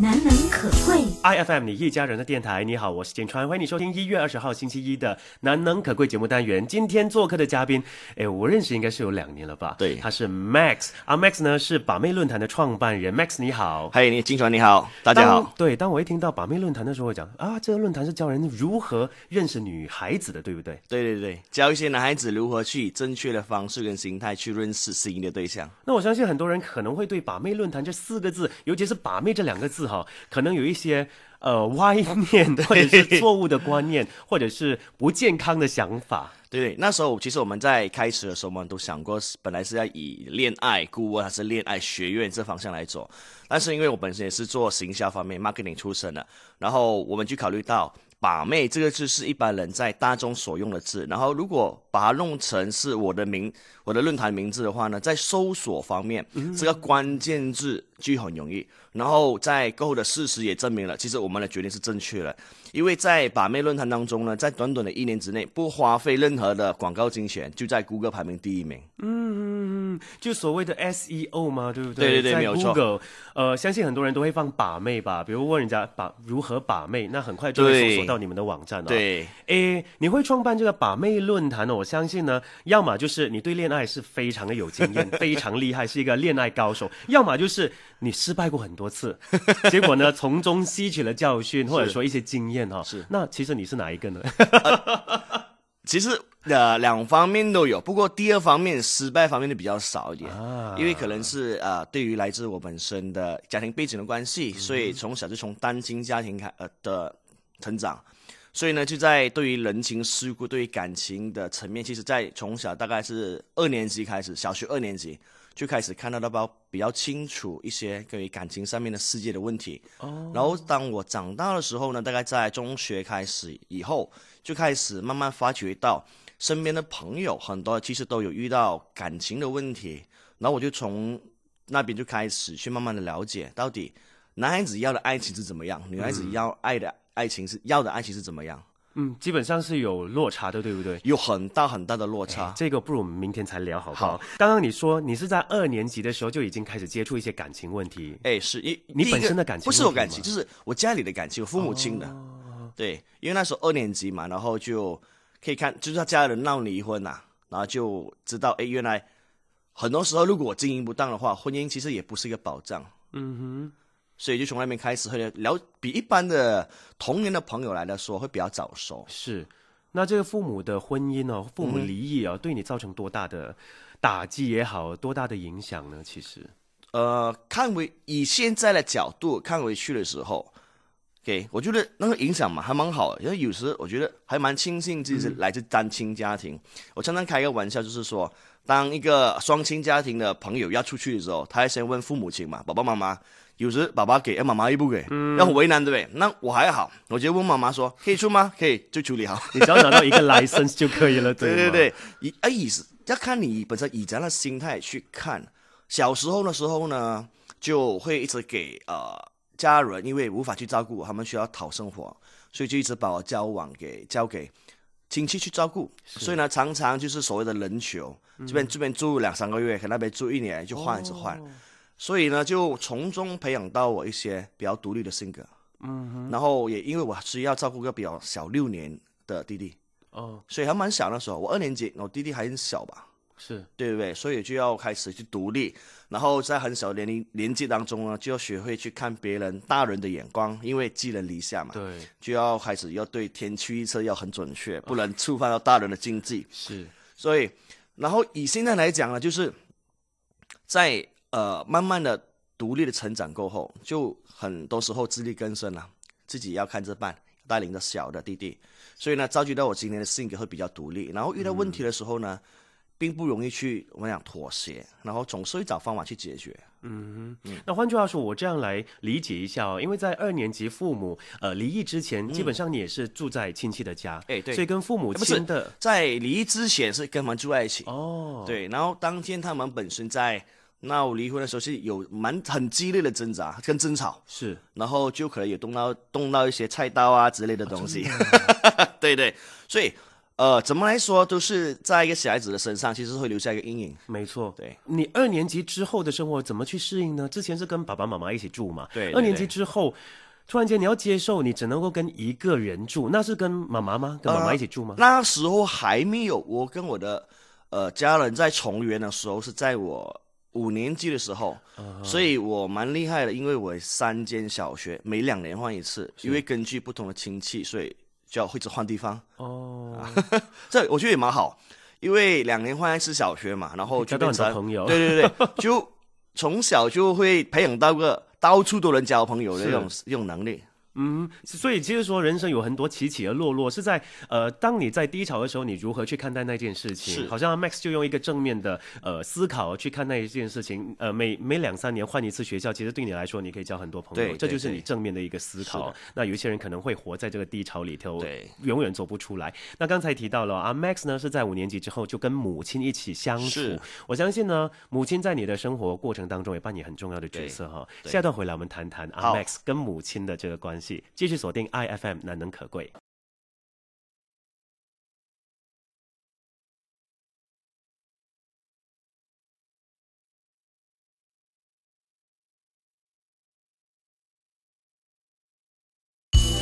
难能可贵，I F M 你一家人的电台。你好，我是简川，欢迎你收听一月二十号星期一的难能可贵节目单元。今天做客的嘉宾，哎，我认识应该是有两年了吧？对，他是 Max，啊 Max 呢是把妹论坛的创办人。Max 你好，嗨你金川你好，大家好。对，当我一听到把妹论坛的时候，我讲啊，这个论坛是教人如何认识女孩子的，对不对？对对对，教一些男孩子如何去以正确的方式跟心态去认识心仪的对象。那我相信很多人可能会对把妹论坛这四个字，尤其是把妹这两。两个字哈，可能有一些呃歪念或者是错误的观念，或者是不健康的想法。对，那时候其实我们在开始的时候，我们都想过，本来是要以恋爱顾问还是恋爱学院这方向来做，但是因为我本身也是做行销方面 marketing 出身的，然后我们就考虑到“把妹”这个字是一般人在大众所用的字，然后如果把它弄成是我的名、我的论坛名字的话呢，在搜索方面，这个关键字。就很容易，然后在过后的事实也证明了，其实我们的决定是正确的，因为在把妹论坛当中呢，在短短的一年之内，不花费任何的广告金钱，就在谷歌排名第一名。嗯，就所谓的 SEO 嘛，对不对？对对对，没有错。呃，相信很多人都会放把妹吧，比如问人家把如何把妹，那很快就会搜索到你们的网站了。对，哎，你会创办这个把妹论坛呢？我相信呢，要么就是你对恋爱是非常的有经验，非常厉害，是一个恋爱高手；要么就是。你失败过很多次，结果呢？从中吸取了教训，或者说一些经验哈。是。那其实你是哪一个呢？其实呃，两方面都有，不过第二方面失败方面的比较少一点，因为可能是呃，对于来自我本身的家庭背景的关系，所以从小就从单亲家庭开呃的成长，所以呢，就在对于人情世故、对于感情的层面，其实，在从小大概是二年级开始，小学二年级。就开始看到那包比较清楚一些关于感情上面的世界的问题，哦。然后当我长大的时候呢，大概在中学开始以后，就开始慢慢发觉到身边的朋友很多其实都有遇到感情的问题，然后我就从那边就开始去慢慢的了解到底男孩子要的爱情是怎么样，女孩子要爱的爱情是要的爱情是怎么样。嗯，基本上是有落差的，对不对？有很大很大的落差。这个不如我们明天才聊，好不好？好。刚刚你说你是在二年级的时候就已经开始接触一些感情问题？哎，是一，你本身的感情不是我感情，就是我家里的感情，我父母亲的。对，因为那时候二年级嘛，然后就可以看，就是他家人闹离婚呐，然后就知道，哎，原来很多时候如果经营不当的话，婚姻其实也不是一个保障。嗯哼。所以就从外面开始会聊，比一般的同年的朋友来的说会比较早熟。是，那这个父母的婚姻哦，父母离异啊，对你造成多大的打击也好多大的影响呢？其实，呃，看回以现在的角度看回去的时候，给我觉得那个影响嘛还蛮好，因为有时我觉得还蛮庆幸自己是来自单亲家庭。我常常开一个玩笑，就是说，当一个双亲家庭的朋友要出去的时候，他还先问父母亲嘛，爸爸妈妈。有时爸爸给，要妈妈也不给，要为难对对？那我还好，我就问妈妈说：“ 可以出吗？”可以就处理好，你只要找到一个 license 就可以了，对对对？以哎以要看你本身以怎样的心态去看。小时候的时候呢，就会一直给呃家人，因为无法去照顾，他们需要讨生活，所以就一直把我交往给交给亲戚去照顾。所以呢，常常就是所谓的人情，这边这边住两三个月，去那边住一年就换一次换。所以呢，就从中培养到我一些比较独立的性格，嗯，然后也因为我需要照顾个比较小六年的弟弟，哦，所以还蛮小的时候，我二年级，我弟弟还很小吧，是对不对？所以就要开始去独立，然后在很小年龄年纪当中呢，就要学会去看别人大人的眼光，因为寄人篱下嘛，对，就要开始要对天气预测要很准确，不能触犯到大人的禁忌，是，所以，然后以现在来讲呢，就是在。呃，慢慢的独立的成长过后，就很多时候自力更生了，自己要看这办，带领着小的弟弟，所以呢，造就到我今年的性格会比较独立，然后遇到问题的时候呢，并不容易去我们讲妥协，然后总是会找方法去解决。嗯，那换句话说，我这样来理解一下，哦，因为在二年级父母呃离异之前，基本上你也是住在亲戚的家，哎，对，所以跟父母不的在离异之前是跟他们住在一起哦，对，然后当天他们本身在。那我离婚的时候是有蛮很激烈的挣扎跟争吵，是，然后就可能有动到动到一些菜刀啊之类的东西，对对，所以，呃，怎么来说都是在一个小孩子的身上，其实会留下一个阴影。没错，对，你二年级之后的生活怎么去适应呢？之前是跟爸爸妈妈一起住嘛，对，二年级之后，突然间你要接受你只能够跟一个人住，那是跟妈妈吗？跟妈妈一起住吗？那时候还没有我跟我的呃家人在重圆的时候是在我。五年级的时候，所以我蛮厉害的，因为我三间小学每两年换一次，因为根据不同的亲戚，所以就要一直换地方。哦，这我觉得也蛮好，因为两年换一次小学嘛，然后就变成对对对，就从小就会培养到个到处都能交朋友的这种种能力。嗯，所以其实说人生有很多起起和落落，是在呃，当你在低潮的时候，你如何去看待那件事情？好像 Max 就用一个正面的呃思考去看那一件事情。呃，每每两三年换一次学校，其实对你来说，你可以交很多朋友，这就是你正面的一个思考。那有一些人可能会活在这个低潮里头，对，永远走不出来。那刚才提到了啊，Max 呢是在五年级之后就跟母亲一起相处。我相信呢，母亲在你的生活过程当中也扮演很重要的角色哈。下段回来我们谈谈啊，Max 跟母亲的这个关系。继续锁定 i f m，难能可贵。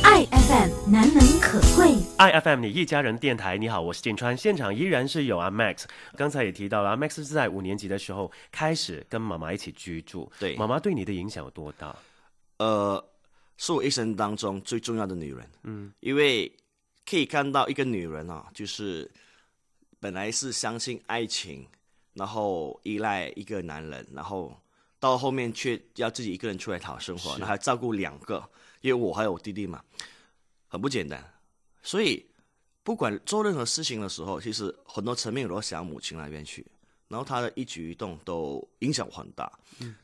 i f m 难能可贵，i f m 你一家人电台，你好，我是静川。现场依然是有啊，Max。刚才也提到了，Max 是在五年级的时候开始跟妈妈一起居住。对，妈妈对你的影响有多大？呃。是我一生当中最重要的女人，嗯，因为可以看到一个女人啊，就是本来是相信爱情，然后依赖一个男人，然后到后面却要自己一个人出来讨生活，然后还照顾两个，因为我还有我弟弟嘛，很不简单。所以不管做任何事情的时候，其实很多层面我都想母亲那边去，然后她的一举一动都影响很大。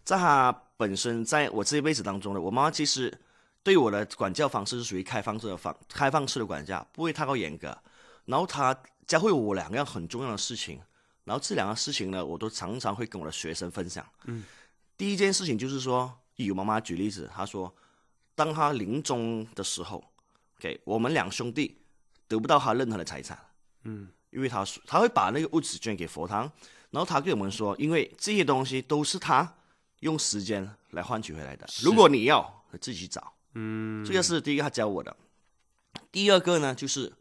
在她本身，在我这一辈子当中呢，我妈妈其实。对我的管教方式是属于开放式的方，开放式的管教不会太过严格。然后他教会我两样很重要的事情，然后这两个事情呢，我都常常会跟我的学生分享。嗯，第一件事情就是说，有妈妈举例子，她说，当他临终的时候，给我们两兄弟得不到他任何的财产，嗯，因为他说他会把那个物质捐给佛堂，然后他跟我们说，因为这些东西都是他用时间来换取回来的，如果你要自己找。嗯，这个是第一个他教我的，第二个呢，就是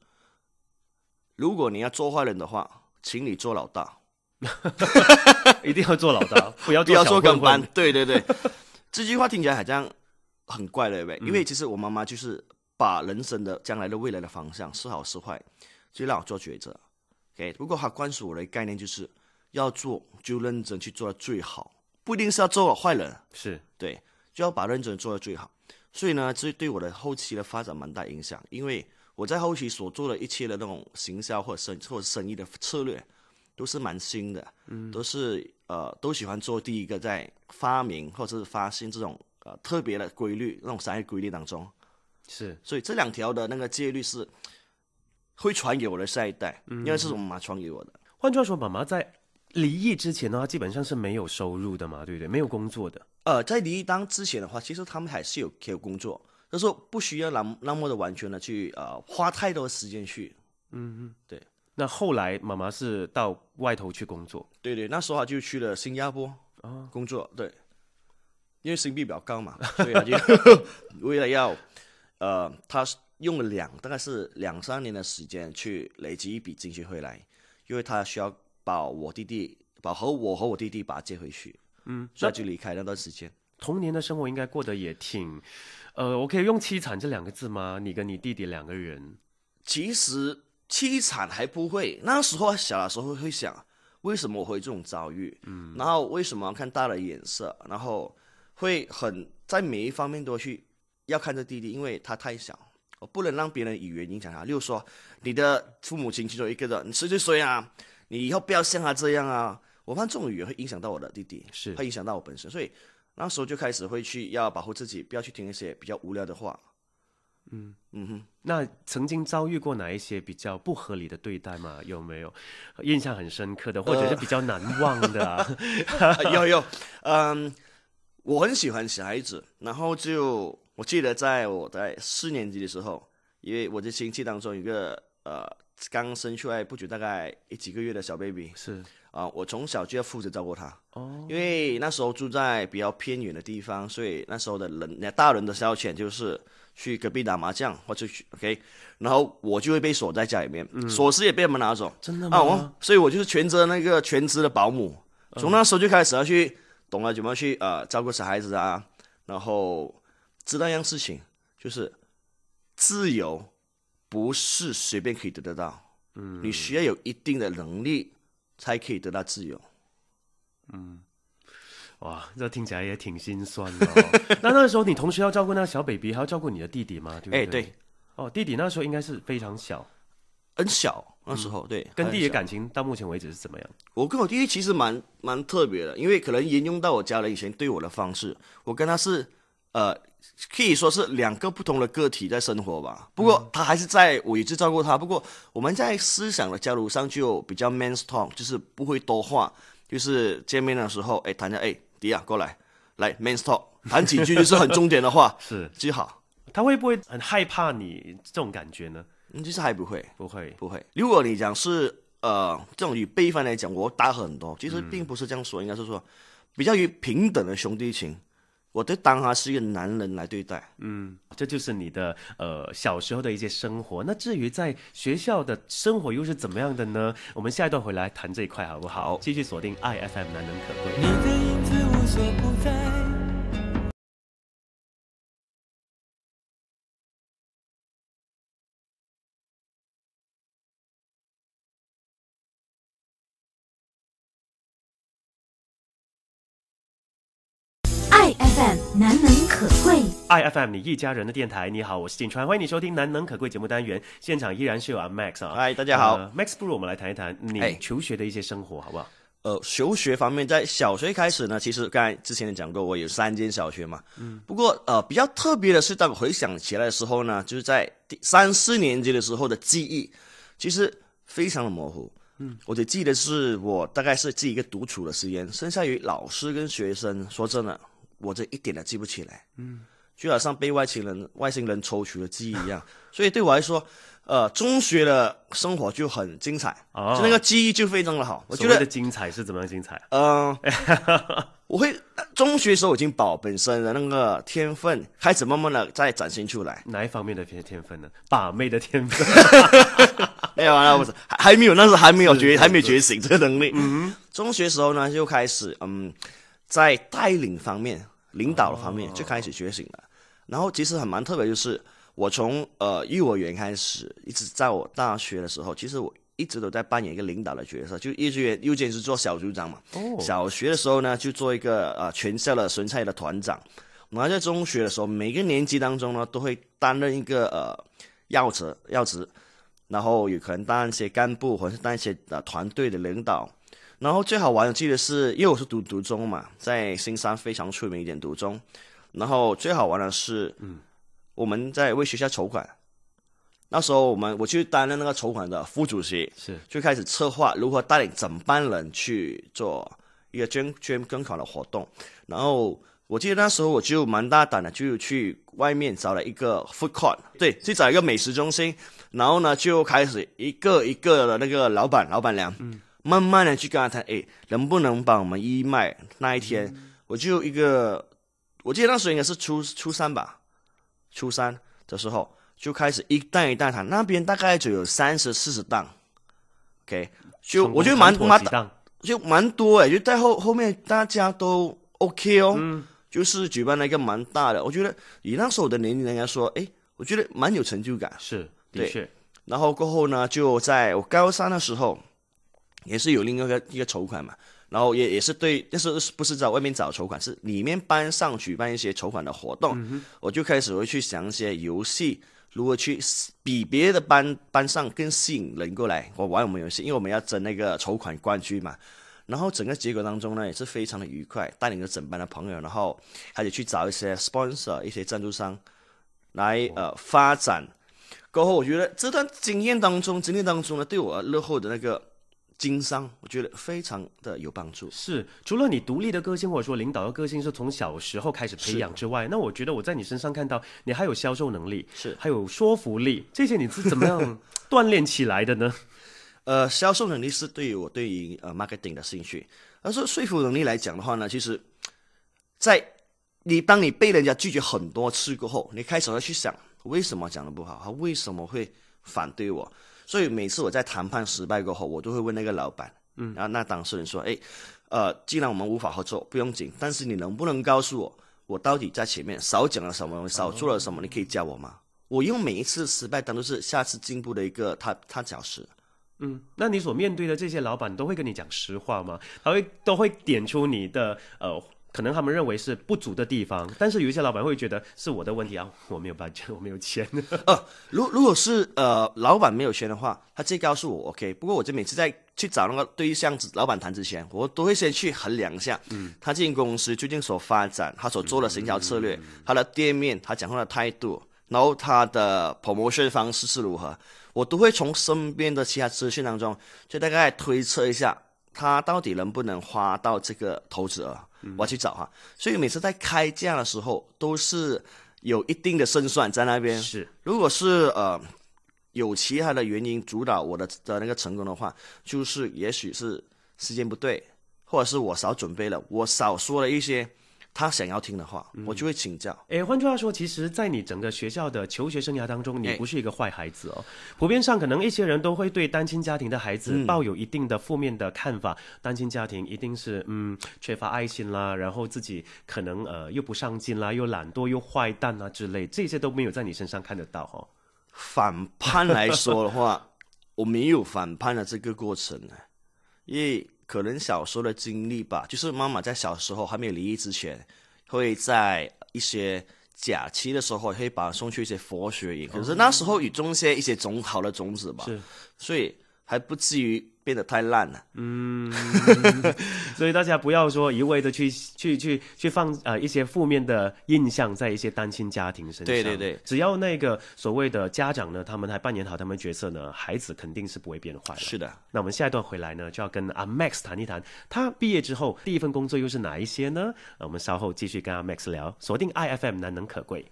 如果你要做坏人的话，请你做老大，一定要做老大，不要不要做跟班。对对对，这句话听起来好像很怪了，因为其实我妈妈就是把人生的将来的未来的方向是好是坏，就让我做抉择。OK，不过她灌输我的概念就是要做就认真去做到最好，不一定是要做坏人，是对，就要把认真做到最好。所以呢，这对我的后期的发展蛮大影响，因为我在后期所做的一切的那种行销或生或生意的策略，都是蛮新的，嗯，都是呃都喜欢做第一个在发明或者是发现这种呃特别的规律那种商业规律当中。是，所以这两条的那个戒律是会传给我的下一代，因为是我妈传给我的。换句话说，妈妈在。离异之前的话，基本上是没有收入的嘛，对不对？没有工作的。呃，在离异当之前的话，其实他们还是有有工作，他说不需要那那么的完全的去呃花太多时间去。嗯嗯，对。那后来妈妈是到外头去工作。对对，那时候就去了新加坡啊工作，对，因为新币比较高嘛，所以他就为了要呃，他用了两大概是两三年的时间去累积一笔积蓄回来，因为他需要。把我弟弟，把和我和我弟弟把他接回去，嗯，那就离开那段时间。童年的生活应该过得也挺，呃，我可以用凄惨这两个字吗？你跟你弟弟两个人，其实凄惨还不会，那时候小的时候会想，为什么我会这种遭遇？嗯，然后为什么看大的眼色，然后会很在每一方面都去要看着弟弟，因为他太小，我不能让别人语言影响他。例如说，你的父母亲其中一个人，你谁就谁啊？你以后不要像他这样啊！我怕这种语言会影响到我的弟弟，是会影响到我本身。所以那时候就开始会去要保护自己，不要去听一些比较无聊的话。嗯嗯哼。那曾经遭遇过哪一些比较不合理的对待吗？有没有印象很深刻的，或者是比较难忘的？有有。嗯，我很喜欢小孩子。然后就我记得在我在四年级的时候，因为我的亲戚当中一个呃。刚生出来不久，大概一几个月的小 baby 是啊，我从小就要负责照顾他哦，因为那时候住在比较偏远的地方，所以那时候的人大人的消遣就是去隔壁打麻将或者去 OK，然后我就会被锁在家里面，锁匙也被他们拿走，真的啊，我所以，我就是全职那个全职的保姆，从那时候就开始要去懂了怎么去呃照顾小孩子啊，然后知道一样事情就是自由。不是随便可以得得到，嗯，你需要有一定的能力才可以得到自由，嗯，哇，这听起来也挺心酸的。那那个时候，你同时要照顾那个小 baby，还要照顾你的弟弟吗？对哎，对，哦，弟弟那时候应该是非常小，很小那时候。对，跟弟弟的感情到目前为止是怎么样？我跟我弟弟其实蛮蛮特别的，因为可能沿用到我家人以前对我的方式，我跟他是呃。可以说是两个不同的个体在生活吧。不过他还是在我一直照顾他。不过我们在思想的交流上就比较 man s talk，就是不会多话。就是见面的时候，哎，谈下，哎，迪亚过来，来 man s talk，谈几句就是很重点的话，是，就好。他会不会很害怕你这种感觉呢？其实还不会，不会，不会。如果你讲是呃，这种与辈分来讲，我打很多，其实并不是这样说，应该是说比较于平等的兄弟情。我都当他是一个男人来对待，嗯，这就是你的呃小时候的一些生活。那至于在学校的生活又是怎么样的呢？我们下一段回来谈这一块好不好？继续锁定爱 FM，难能可贵。FM 难能可贵，iFM 你一家人的电台。你好，我是景川，欢迎你收听《难能可贵》节目单元。现场依然是有 Max 啊，嗨，大家好。Max，不如我们来谈一谈你求学的一些生活，好不好？呃，求学方面，在小学开始呢，其实刚才之前也讲过，我有三间小学嘛。嗯。不过呃，比较特别的是，我回想起来的时候呢，就是在第三四年级的时候的记忆，其实非常的模糊。嗯，我只记得是我大概是记一个独处的时间，剩下与老师跟学生，说真的。我这一点都记不起来，嗯，就好像被外星人外星人抽取了记忆一样，所以对我来说，呃，中学的生活就很精彩，哦、就那个记忆就非常的好。所谓的精彩是怎么样精彩？嗯，我会中学时候已经把本身的那个天分开始慢慢的在展现出来。哪一方面的天天分呢？把妹的天分。没有啊，了，不是，还没有，那候还没有觉，还没觉醒这个能力。嗯，中学时候呢就开始，嗯，在带领方面。领导的方面就开始觉醒了，然后其实很蛮特别，就是我从呃幼儿园开始，一直在我大学的时候，其实我一直都在扮演一个领导的角色，就幼稚园又园是做小组长嘛，小学的时候呢就做一个呃全校的蔬菜的团长，然后在中学的时候，每个年级当中呢都会担任一个呃要职要职，然后有可能当一些干部，或是当一些呃团队的领导。然后最好玩，我记得是因我是读读中嘛，在新山非常出名一点读中。然后最好玩的是，嗯，我们在为学校筹款，那时候我们我去担任那个筹款的副主席，是就开始策划如何带领整班人去做一个捐捐捐款的活动。然后我记得那时候我就蛮大胆的，就去外面找了一个 food court，对，去找一个美食中心，然后呢就开始一个一个的那个老板老板娘，嗯。慢慢的去跟他谈，哎，能不能帮我们一卖？那一天我就一个，我记得那时候应该是初初三吧，初三的时候就开始一档一档谈，那边大概就有三十四十档，OK，就我觉得蛮蛮就蛮多哎，就在后后面大家都 OK 哦，就是举办了一个蛮大的，我觉得以那时候的年龄，人家说，哎，我觉得蛮有成就感，是，的确。然后过后呢，就在我高三的时候。也是有另一个一个筹款嘛，然后也也是对，但是不是在外面找筹款，是里面班上举办一些筹款的活动。我就开始会去想一些游戏，如何去比别的班班上更吸引人过来，我玩我们游戏，因为我们要争那个筹款冠军嘛。然后整个结果当中呢，也是非常的愉快，带领着整班的朋友，然后还得去找一些 sponsor 一些赞助商来呃发展。过后我觉得这段经验当中，经历当中呢，对我落后的那个。经商，我觉得非常的有帮助。是，除了你独立的个性或者说领导的个性是从小时候开始培养之外，那我觉得我在你身上看到你还有销售能力，是还有说服力，这些你是怎么样锻炼起来的呢？呃，销售能力是对于我对于呃 marketing 的兴趣，而说说服能力来讲的话呢，其实，在你当你被人家拒绝很多次过后，你开始要去想为什么讲的不好，他为什么会反对我。所以每次我在谈判失败过后，我都会问那个老板，嗯，然后那当事人说，哎，呃，既然我们无法合作，不用紧，但是你能不能告诉我，我到底在前面少讲了什么少做了什么？你可以教我吗？我用每一次失败当做是下次进步的一个踏踏脚石，嗯，那你所面对的这些老板都会跟你讲实话吗？他会都会点出你的呃？可能他们认为是不足的地方，但是有一些老板会觉得是我的问题啊，我没有办法，我没有钱。如如果是呃老板没有钱的话，他直接告诉我 OK。不过我就每次在去找那个对象子老板谈之前，我都会先去衡量一下，嗯，他这公司最近所发展，他所做的行销策略，他的店面，他讲话的态度，然后他的 promotion 方式是如何，我都会从身边的其他资讯当中，就大概推测一下他到底能不能花到这个投资额。我去找哈，所以每次在开价的时候都是有一定的胜算在那边。是，如果是呃有其他的原因主导我的的那个成功的话，就是也许是时间不对，或者是我少准备了，我少说了一些。他想要听的话，我就会请教。哎，换句话说，其实，在你整个学校的求学生涯当中，你不是一个坏孩子哦。普遍上，可能一些人都会对单亲家庭的孩子抱有一定的负面的看法。单亲家庭一定是嗯缺乏爱心啦，然后自己可能呃又不上进啦，又懒惰又坏蛋啊之类，这些都没有在你身上看得到哦。反叛来说的话，我没有反叛的这个过程呢。一可能小时候的经历吧，就是妈妈在小时候还没有离异之前，会在一些假期的时候会把送去一些佛学院，可是那时候种些一些种好的种子吧，所以。还不至于变得太烂了。嗯，所以大家不要说一味的去去去去放啊一些负面的印象在一些单亲家庭身上。对对对，只要那个所谓的家长呢，他们还扮演好他们角色呢，孩子肯定是不会变坏的。是的，那我们下一段回来呢，就要跟阿 Max 谈一谈，他毕业之后第一份工作又是哪一些呢？那我们稍后继续跟阿 Max 聊，锁定 IFM 难能可贵。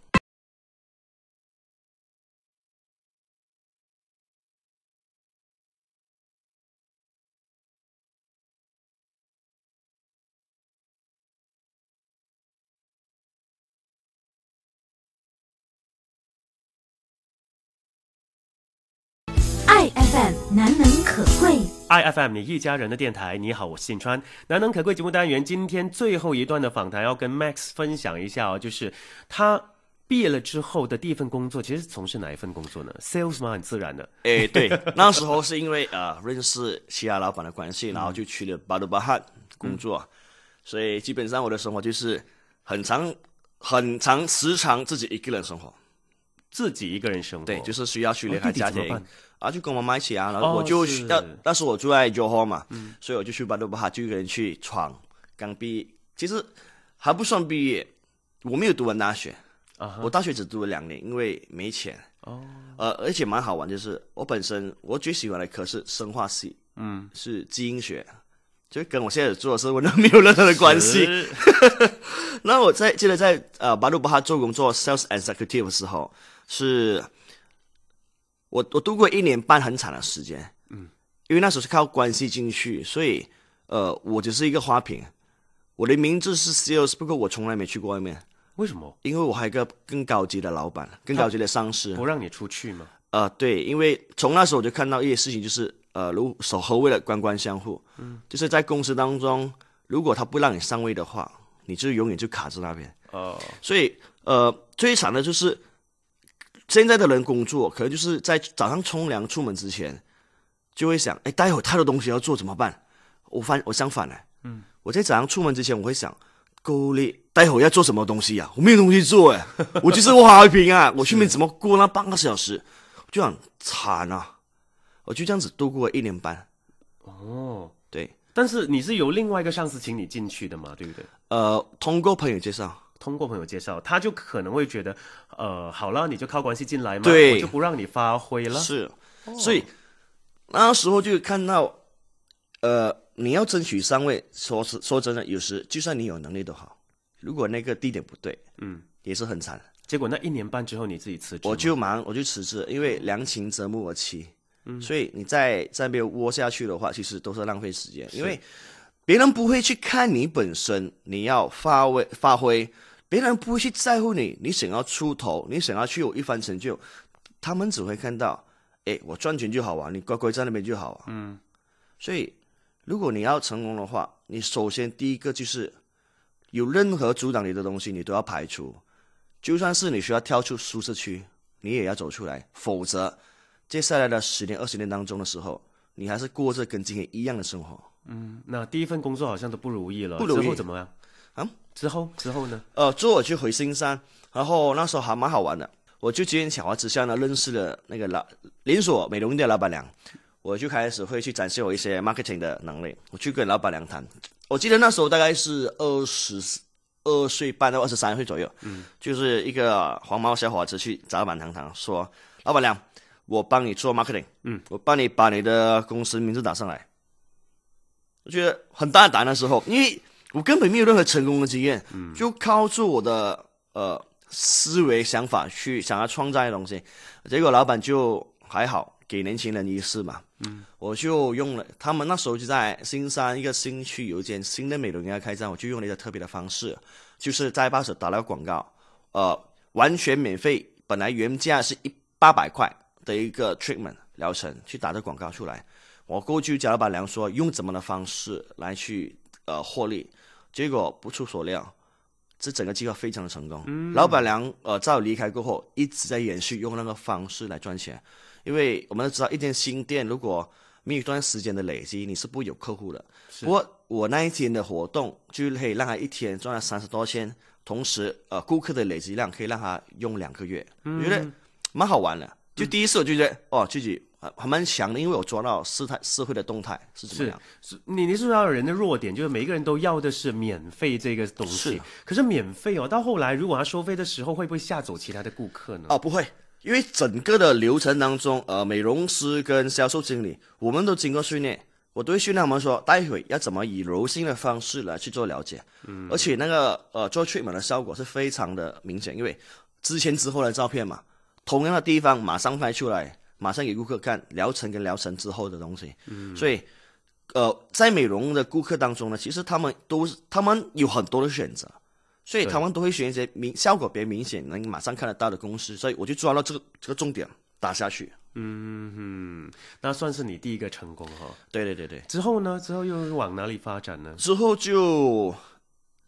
iFM 你一家人的电台，你好，我是信川，难能可贵节目单元，今天最后一段的访谈要跟 Max 分享一下哦，就是他毕业了之后的第一份工作，其实从事哪一份工作呢？Sales 嘛，很自然的。哎，对，那时候是因为啊，认识西亚老板的关系，然后就去了巴鲁巴汉工作，所以基本上我的生活就是很长很长，时长自己一个人生活，自己一个人生活，对，就是需要去要他家。点。啊，就跟我一起啊，然后我就但、那是我住在 j o r 嘛，所以我就去巴布巴哈，就一个人去闯。刚毕业，其实还不算毕业，我没有读完大学，我大学只读了两年，因为没钱。哦，呃，而且蛮好玩，就是我本身我最喜欢的科是生化系，嗯，是基因学，就跟我现在做的生我都没有任何的关系。那我在记得在呃巴布巴哈做工作 sales executive 的时候是。我我度过一年半很惨的时间，嗯，因为那时候是靠关系进去，所以，呃，我就是一个花瓶，我的名字是 CEO，不过我从来没去过外面。为什么？因为我还有个更高级的老板，更高级的上司，不让你出去吗？啊，对，因为从那时候我就看到一些事情，就是呃，如守候为了官官相护，嗯，就是在公司当中，如果他不让你上位的话，你就永远就卡在那边。哦，所以呃，最惨的就是。现在的人工作可能就是在早上冲凉出门之前，就会想，哎，待会太多东西要做怎么办？我反我相反呢，嗯，我在早上出门之前，我会想，够力，待会要做什么东西呀？我没有东西做哎，我就是我好平啊，我去面怎么过那半个小时，就很惨啊，我就这样子度过了一年半。哦，对，但是你是由另外一个上司请你进去的嘛，对不对？呃，通过朋友介绍。通过朋友介绍，他就可能会觉得，呃，好了，你就靠关系进来嘛，我就不让你发挥了。是，所以那时候就看到，呃，你要争取上位，说是说真的，有时就算你有能力都好，如果那个地点不对，嗯，也是很惨。结果那一年半之后，你自己辞职，我就忙，我就辞职，因为良禽择木而栖，嗯，所以你在在没有窝下去的话，其实都是浪费时间，因为别人不会去看你本身，你要发挥发挥。别人不会去在乎你，你想要出头，你想要去有一番成就，他们只会看到，哎，我赚钱就好啊，你乖乖在那边就好啊。嗯，所以如果你要成功的话，你首先第一个就是，有任何阻挡你的东西，你都要排除，就算是你需要跳出舒适区，你也要走出来，否则接下来的十年、二十年当中的时候，你还是过着跟今天一样的生活。嗯，那第一份工作好像都不如意了，不之后怎么样？啊，之后之后呢？呃，之后我去回新山，然后那时候还蛮好玩的。我就机缘巧合之下呢，认识了那个老连锁美容店老板娘。我就开始会去展示我一些 marketing 的能力。我去跟老板娘谈，我记得那时候大概是二十二岁半到二十三岁左右，嗯，就是一个黄毛小伙子去找老板娘谈，说老板娘，我帮你做 marketing，嗯，我帮你把你的公司名字打上来。我觉得很大胆的时候，因为。我根本没有任何成功的经验，就靠住我的呃思维想法去想要创造东西，结果老板就还好给年轻人一试嘛，我就用了他们那时候就在新山一个新区有一间新的美容院开张，我就用了一个特别的方式，就是在报纸打了个广告，呃，完全免费，本来原价是一八百块的一个 Treatment 疗程去打个广告出来，我过去找老板娘说用怎么的方式来去呃获利。结果不出所料，这整个计划非常的成功。老板娘呃，在我离开过后，一直在延续用那个方式来赚钱，因为我们都知道，一间新店如果没有一段时间的累积，你是不有客户的。不过我那一天的活动，就可以让他一天赚了三十多千，同时呃，顾客的累积量可以让他用两个月，我觉得蛮好玩的。就第一次我就觉得哦，自己。还还蛮强的，因为我抓到事态社会的动态是怎么样？是，你你是说人的弱点就是每一个人都要的是免费这个东西，可是免费哦，到后来如果他收费的时候，会不会吓走其他的顾客呢？哦，不会，因为整个的流程当中，呃，美容师跟销售经理我们都经过训练，我都会训练他们说，待会要怎么以柔性的方式来去做了解。嗯，而且那个呃，做 treatment 的效果是非常的明显，因为之前之后的照片嘛，同样的地方马上拍出来。马上给顾客看疗程跟疗程之后的东西，所以，呃，在美容的顾客当中呢，其实他们都他们有很多的选择，所以他们都会选一些明效果比较明显、能马上看得到的公司，所以我就抓到这个这个重点打下去。嗯，哼，那算是你第一个成功哈。对对对对。之后呢？之后又往哪里发展呢？之后就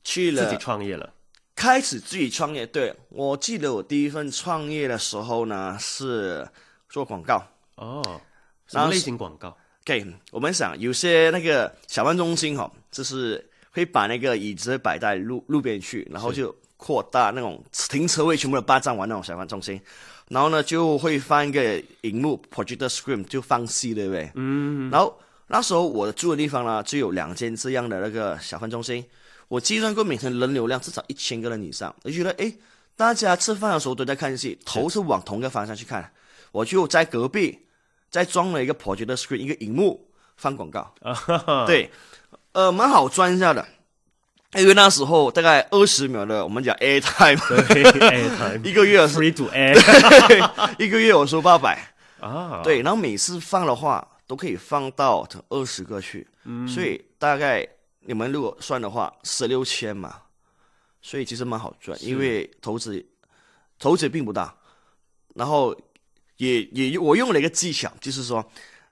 去了自己创业了，开始自己创业。对我记得我第一份创业的时候呢是。做广告哦，什么类型广告？OK，我们想有些那个小贩中心哈，就是会把那个椅子摆在路路边去，然后就扩大那种停车位，全部都霸占完那种小贩中心，然后呢就会放一个荧幕 （projector screen） 就放戏，对不对？嗯。然后那时候我住的地方呢就有两间这样的那个小贩中心，我计算过每天人流量至少一千个人以上，就觉得哎，大家吃饭的时候都在看戏，头是往同一个方向去看。我就在隔壁再装了一个 projector screen，一个荧幕放广告，对，呃，蛮好赚下的，因为那时候大概二十秒的，我们讲 air time，一个月 free to air，一个月我收八百啊，对，然后每次放的话都可以放到二十个去，所以大概你们如果算的话，十六千嘛，所以其实蛮好赚，因为投资投资并不大，然后。也也我用了一个技巧，就是说，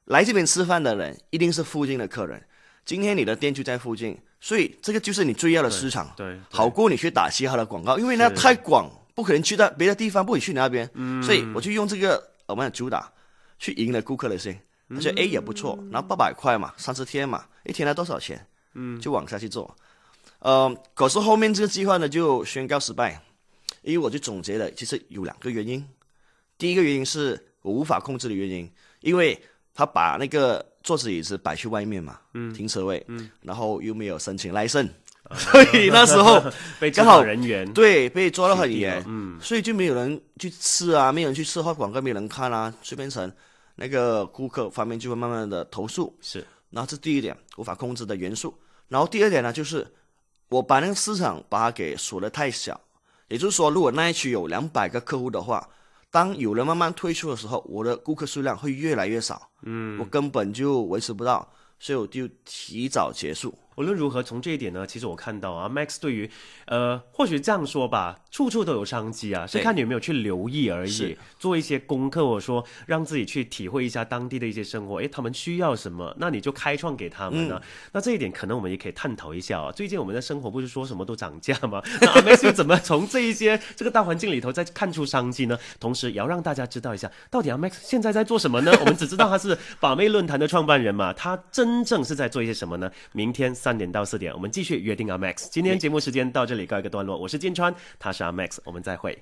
来这边吃饭的人一定是附近的客人。今天你的店就在附近，所以这个就是你最要的市场，对，好过你去打其他的广告，因为那太广，不可能去到别的地方，不能去你那边。嗯，所以我就用这个我们的主打去赢了顾客的心。他说 A 也不错，拿八百块嘛，三十天嘛，一天拿多少钱？嗯，就往下去做。呃，可是后面这个计划呢就宣告失败，因为我就总结了，其实有两个原因。第一个原因是，我无法控制的原因，因为他把那个桌子椅子摆去外面嘛，嗯，停车位，嗯，然后又没有申请 license，所以那时候 被抓到人员，对，被抓的很严，嗯，所以就没有人去吃啊，没有人去吃，发广告，没有人看啊，就变成那个顾客方面就会慢慢的投诉，是，然后这第一点无法控制的元素，然后第二点呢，就是我把那个市场把它给锁的太小，也就是说，如果那一区有两百个客户的话。当有人慢慢退出的时候，我的顾客数量会越来越少。嗯，我根本就维持不到，所以我就提早结束。无论如何，从这一点呢，其实我看到啊，Max 对于，呃，或许这样说吧，处处都有商机啊，是看你有没有去留意而已，做一些功课，我说让自己去体会一下当地的一些生活，诶，他们需要什么，那你就开创给他们呢。那这一点可能我们也可以探讨一下啊。最近我们的生活不是说什么都涨价吗？Max 那怎么从这一些这个大环境里头再看出商机呢？同时也要让大家知道一下，到底阿 Max 现在在做什么呢？我们只知道他是 把妹论坛的创办人嘛，他真正是在做一些什么呢？明天。三点到四点，我们继续约定。阿 m a x 今天节目时间到这里告一个段落，我是金川，他是阿 m a x 我们再会。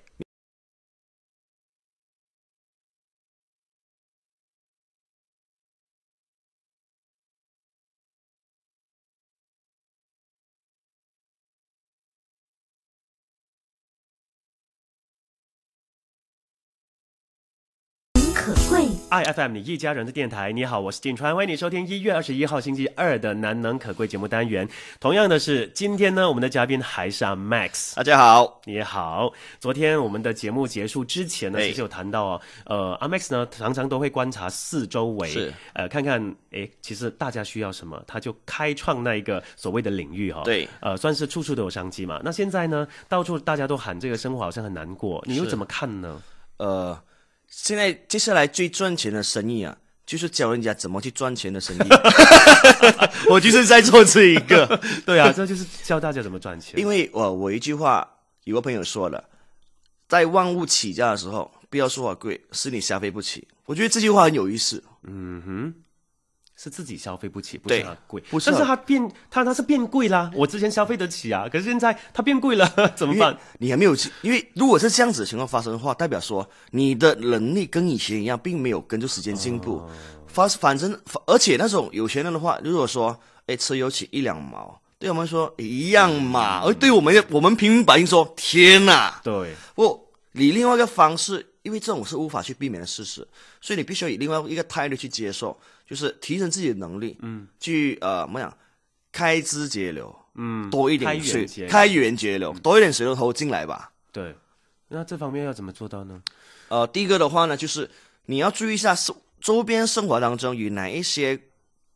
iFM 你一家人的电台，你好，我是静川，欢迎你收听一月二十一号星期二的难能可贵节目单元。同样的是，今天呢，我们的嘉宾还是 Max。大家好，你好。昨天我们的节目结束之前呢，其实有谈到哦，呃，Max 呢常常都会观察四周围，是呃，看看哎，其实大家需要什么，他就开创那一个所谓的领域哈。对，呃，算是处处都有商机嘛。那现在呢，到处大家都喊这个生活好像很难过，你又怎么看呢？呃。现在接下来最赚钱的生意啊，就是教人家怎么去赚钱的生意。我就是在做这一个。对啊，这就是教大家怎么赚钱。因为我我一句话，有个朋友说了，在万物起价的时候，不要说我贵，是你消费不起。我觉得这句话很有意思。嗯哼。是自己消费不起，不是他贵，不是，但是他变，他他是变贵啦。我之前消费得起啊，可是现在他变贵了，怎么办？你还没有去，因为如果是这样子情况发生的话，代表说你的能力跟以前一样，并没有跟着时间进步。发反正，而且那种有钱人的话，如果说哎吃油起一两毛，对我们说一样嘛，而对我们我们平民百姓说，天哪！对，不，你另外一个方式。因为这种是无法去避免的事实，所以你必须要以另外一个态度去接受，就是提升自己的能力，嗯，去呃怎么样，开支节流，嗯，多一点水开源节流，多一点水龙头进来吧。对，那这方面要怎么做到呢？呃，第一个的话呢，就是你要注意一下是周边生活当中有哪一些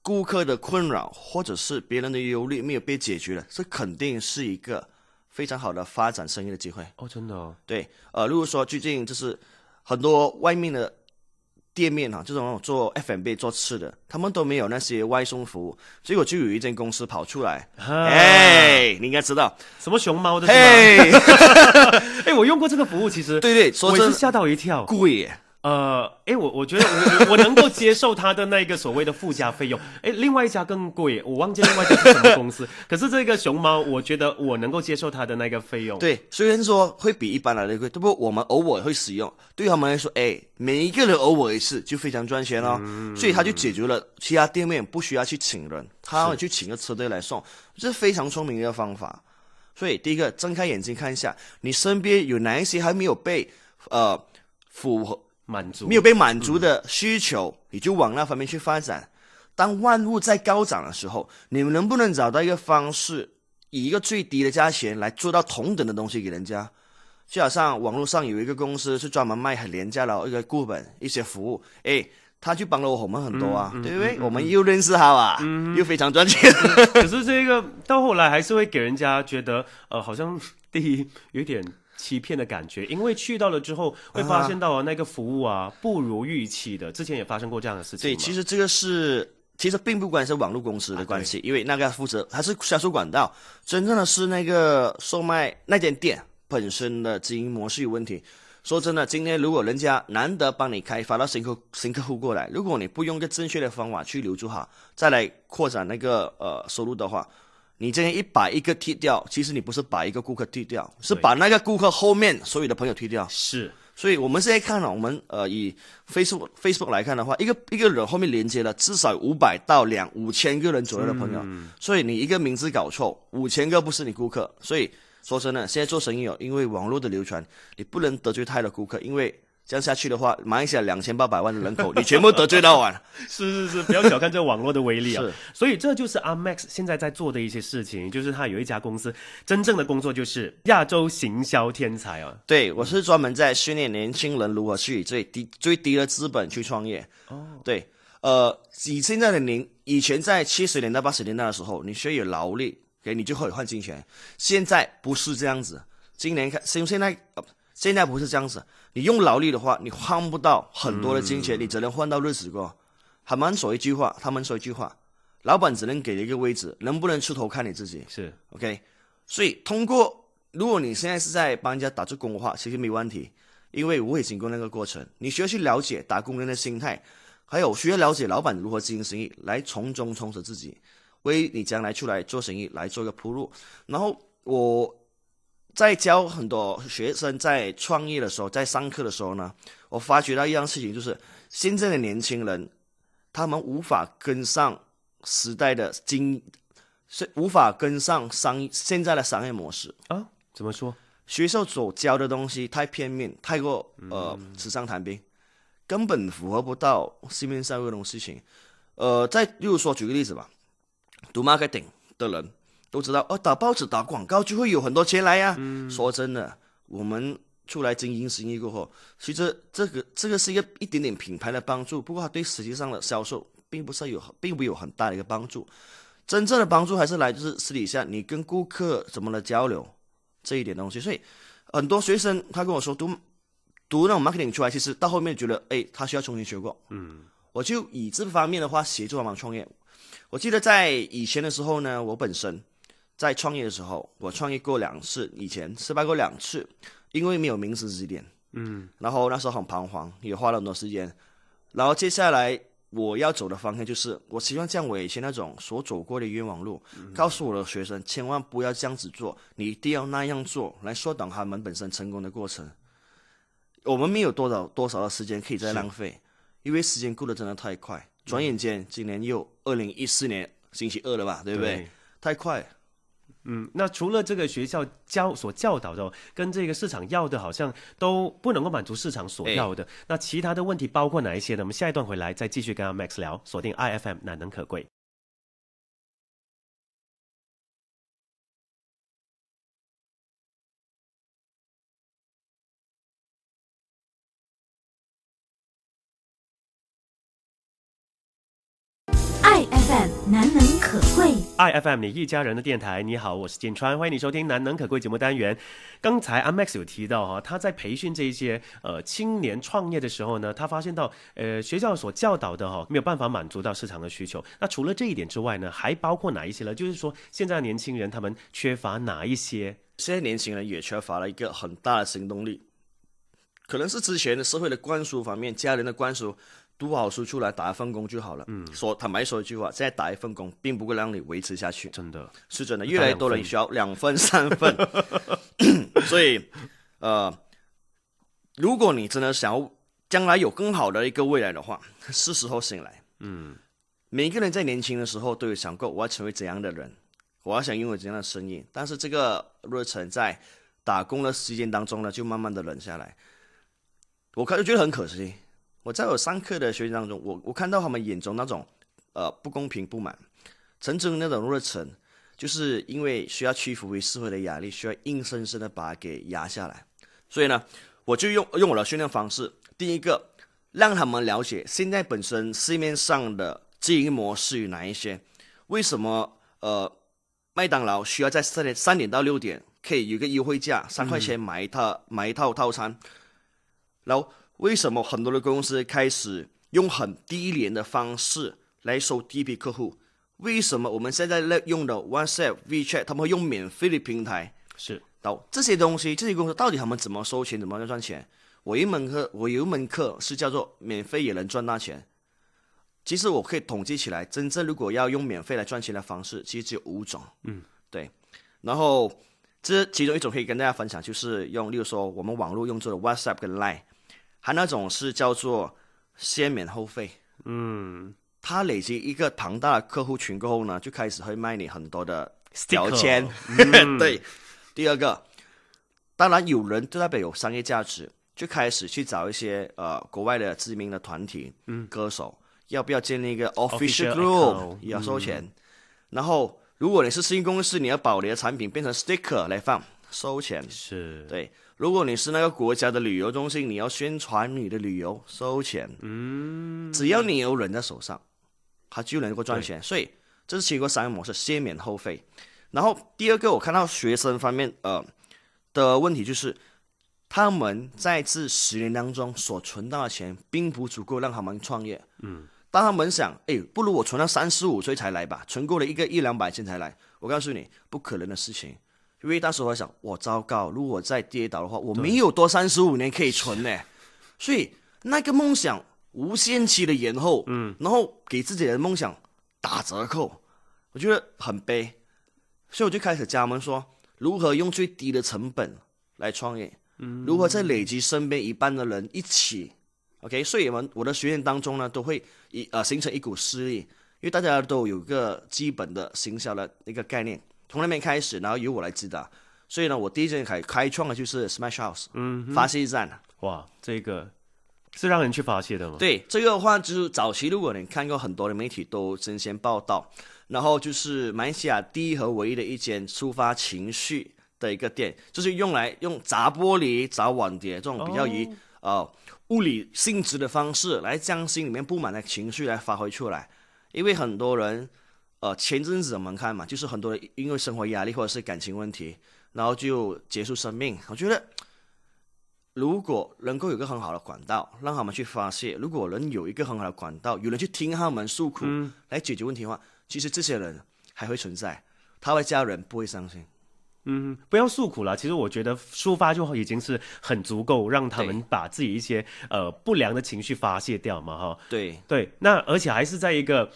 顾客的困扰或者是别人的忧虑没有被解决了，这肯定是一个非常好的发展生意的机会。哦，真的？哦，对。呃，如果说最近就是。很多外面的店面哈，这种做 FMB 做吃的，他们都没有那些外送服务，所以我就有一间公司跑出来，哎，你应该知道什么熊猫的，哎，哎，我用过这个服务，其实对对，说真吓到我一跳，贵。呃，哎，我我觉得我我能够接受他的那个所谓的附加费用。哎，另外一家更贵，我忘记另外一家是什么公司。可是这个熊猫，我觉得我能够接受他的那个费用。对，虽然说会比一般来的贵，不不我们偶尔会使用。对他们来说，哎，每一个人偶尔一次就非常赚钱了。所以他就解决了其他店面不需要去请人，他去请个车队来送，这是非常聪明一个方法。所以第一个，睁开眼睛看一下，你身边有哪一些还没有被呃符合。满足没有被满足的需求，你就往那方面去发展。当万物在高涨的时候，你们能不能找到一个方式，以一个最低的价钱来做到同等的东西给人家？就好像网络上有一个公司是专门卖很廉价的一个固本一些服务，哎，他就帮了我们很多啊，对不对？我们又认识他啊，又非常赚钱。可是这个到后来还是会给人家觉得，呃，好像第一有点。欺骗的感觉，因为去到了之后会发现到那个服务啊不如预期的，之前也发生过这样的事情。对，其实这个是其实并不关是网络公司的关系，因为那个负责还是销售管道，真正的是那个售卖那间店本身的经营模式有问题。说真的，今天如果人家难得帮你开发到新客新客户过来，如果你不用个正确的方法去留住哈，再来扩展那个呃收入的话。你这样一百一个踢掉，其实你不是把一个顾客踢掉，是把那个顾客后面所有的朋友踢掉。是，所以我们现在看，我们呃以 Facebook Facebook 来看的话，一个一个人后面连接了至少五百到两五千个人左右的朋友。所以你一个名字搞错，五千个不是你顾客。所以说真的，现在做生意哦，因为网络的流传，你不能得罪太多顾客，因为。这样下去的话，马来西亚两千八百万的人口，你全部得罪到完。是是是，不要小看这网络的威力啊！是，所以这就是阿 Max 现在在做的一些事情，就是他有一家公司，真正的工作就是亚洲行销天才啊。对，我是专门在训练年轻人如何去以最低最低的资本去创业。哦，对，呃，以现在的您，以前在七十年代八十年代的时候，你需要劳力，给你就可以换金钱。现在不是这样子，今年开，现现在。现在不是这样子，你用劳力的话，你换不到很多的金钱，你只能换到日子过。他们说一句话，他们说一句话，老板只能给一个位置，能不能出头看你自己。是，OK。所以通过，如果你现在是在帮人家打做工的话，其实没问题，因为我也经过那个过程。你需要去了解打工人的心态，还有需要了解老板如何经营生意，来从中充实自己，为你将来出来做生意来做一个铺路。然后我。在教很多学生在创业的时候，在上课的时候呢，我发觉到一样事情，就是现在的年轻人，他们无法跟上时代的经，是无法跟上商现在的商业模式啊？怎么说？学校所教的东西太片面，太过呃纸上谈兵，根本符合不到市面上各种事情。呃，再例如说举个例子吧，读 marketing 的人。都知道哦，打报纸、打广告就会有很多钱来呀。嗯，说真的，我们出来经营生意过后，其实这个这个是一个一点点品牌的帮助，不过它对实际上的销售并不是有，并不有很大的一个帮助。真正的帮助还是来自私底下你跟顾客怎么来交流这一点东西。所以很多学生他跟我说读读那种 marketing 出来，其实到后面觉得哎，他需要重新学过。嗯，我就以这方面的话协助他们创业。我记得在以前的时候呢，我本身。在创业的时候，我创业过两次，以前失败过两次，因为没有名师指点，嗯，然后那时候很彷徨，也花了很多时间。然后接下来我要走的方向就是，我希望像我以前那种所走过的冤枉路，告诉我的学生，千万不要这样子做，你一定要那样做，来缩短他们本身成功的过程。我们没有多少多少的时间可以再浪费，因为时间过得真的太快，转眼间今年又二零一四年星期二了吧，对不对？太快。嗯，那除了这个学校教所教导的，跟这个市场要的，好像都不能够满足市场所要的。那其他的问题包括哪一些呢？我们下一段回来再继续跟阿 Max 聊，锁定 IFM 难能可贵。Hi FM，你一家人的电台，你好，我是建川，欢迎你收听难能可贵节目单元。刚才 a m a x 有提到哈，他在培训这些呃青年创业的时候呢，他发现到呃学校所教导的哈没有办法满足到市场的需求。那除了这一点之外呢，还包括哪一些呢？就是说现在年轻人他们缺乏哪一些？现在年轻人也缺乏了一个很大的行动力，可能是之前的社会的灌输方面，家人的灌输。读好书出来打一份工就好了。嗯，说坦白说一句话，再打一份工，并不会让你维持下去。真的是真的，越来越多人需要两份、三份。所以，呃，如果你真的想要将来有更好的一个未来的话，是时候醒来。嗯，每一个人在年轻的时候都有想过我要成为怎样的人，我要想拥有怎样的生意，但是这个热忱在打工的时间当中呢，就慢慢的冷下来。我开始觉得很可惜。我在我上课的学习当中，我我看到他们眼中那种，呃不公平不满，曾经那种热忱，就是因为需要屈服于社会的压力，需要硬生生的把它给压下来。所以呢，我就用用我的训练方式，第一个让他们了解现在本身市面上的经营模式有哪一些，为什么呃麦当劳需要在三点三点到六点可以有个优惠价，三块钱买一套买一套套餐，然后。为什么很多的公司开始用很低廉的方式来收第一批客户？为什么我们现在用的 WhatsApp、WeChat，他们会用免费的平台？是，到这些东西，这些公司到底他们怎么收钱，怎么来赚钱？我一门课，我有一门课是叫做“免费也能赚大钱”。其实我可以统计起来，真正如果要用免费来赚钱的方式，其实只有五种。嗯，对。然后这其中一种可以跟大家分享，就是用，例如说我们网络用作的 WhatsApp 跟 Line。还那种是叫做先免后费，嗯，他累积一个庞大的客户群过后呢，就开始会卖你很多的标签。对，第二个，当然有人就代表有商业价值，就开始去找一些呃国外的知名的团体、歌手，要不要建立一个 official group？要收钱。然后，如果你是新公司，你要把你的产品变成 sticker 来放，收钱是对。如果你是那个国家的旅游中心，你要宣传你的旅游，收钱。嗯，只要你有人在手上，他就能够赚钱。所以这是第一个商业模式，先免后费。然后第二个，我看到学生方面呃的问题就是，他们在这十年当中所存到的钱并不足够让他们创业。嗯，当他们想，哎，不如我存到三十五岁才来吧，存够了一个一两百千才来，我告诉你，不可能的事情。因为当时我在想，我糟糕，如果再跌倒的话，我没有多三十五年可以存呢，所以那个梦想无限期的延后，嗯，然后给自己的梦想打折扣，我觉得很悲，所以我就开始加盟，说如何用最低的成本来创业，嗯，如何在累积身边一半的人一起，OK，所以我们我的学员当中呢，都会一呃形成一股势力，因为大家都有一个基本的形销的一个概念。从那边开始，然后由我来指导，所以呢，我第一间开开创的就是 Smash House，嗯，发泄站。哇，这个是让人去发泄的吗？对，这个的话就是早期，如果你看过很多的媒体都争先报道，然后就是马来西亚第一和唯一的一间抒发情绪的一个店，就是用来用砸玻璃、砸碗碟这种比较以呃物理性质的方式来将心里面不满的情绪来发挥出来，因为很多人。呃，前阵子我们看嘛，就是很多人因为生活压力或者是感情问题，然后就结束生命。我觉得，如果能够有个很好的管道让他们去发泄，如果能有一个很好的管道，有人去听他们诉苦，来解决问题的话，其实这些人还会存在，他的家人不会伤心。嗯，不要诉苦了，其实我觉得抒发就已经是很足够让他们把自己一些呃不良的情绪发泄掉嘛，哈。对对，那而且还是在一个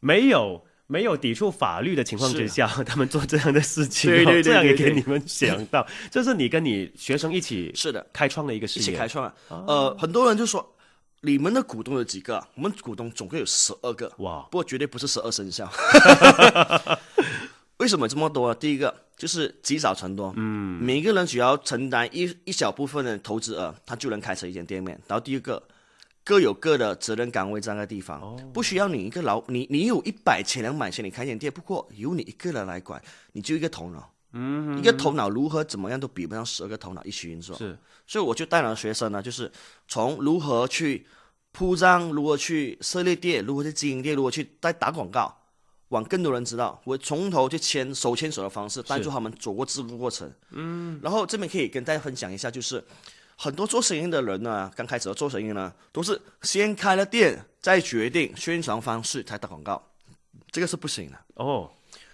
没有。没有抵触法律的情况之下，他们做这样的事情，这样也给你们想到，这 是你跟你学生一起是的开创的一个事业，开创啊。呃，很多人就说你们的股东有几个？我们股东总共有十二个哇，不过绝对不是十二生肖。为什么这么多？第一个就是积少成多，嗯，每一个人只要承担一一小部分的投资额，他就能开设一间店面。然后第二个。各有各的责任岗位，这样的地方，不需要你一个老你，你有一百钱两百钱，你开间店，不过由你一个人来管，你就一个头脑，嗯，一个头脑如何怎么样都比不上十二个头脑一起运作。是，所以我就带了的学生呢，就是从如何去铺张，如何去设立店，如何去经营店，如何去再打广告，往更多人知道。我从头就牵手牵手的方式，带助他们走过这个过程。嗯，然后这边可以跟大家分享一下，就是。很多做生意的人呢，刚开始做生意呢，都是先开了店，再决定宣传方式，才打广告。这个是不行的哦。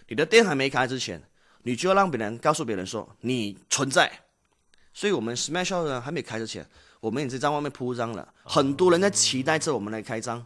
你的店还没开之前，你就要让别人告诉别人说你存在。所以，我们 s m a s h e r 呢还没开之前，我们已经在外面铺张了。很多人在期待着我们来开张，